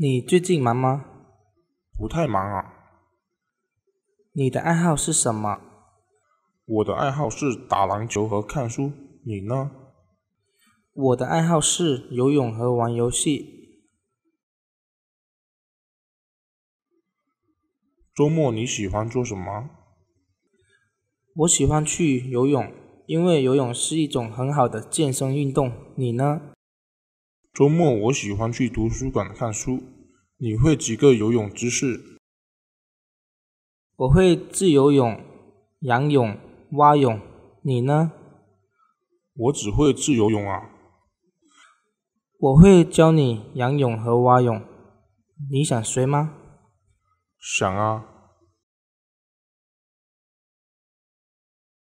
你最近忙吗？不太忙啊。你的爱好是什么？我的爱好是打篮球和看书。你呢？我的爱好是游泳和玩游戏。周末你喜欢做什么？我喜欢去游泳，因为游泳是一种很好的健身运动。你呢？周末我喜欢去图书馆看书。你会几个游泳姿势？我会自由泳、仰泳、蛙泳。你呢？我只会自由泳啊。我会教你仰泳和蛙泳。你想学吗？想啊。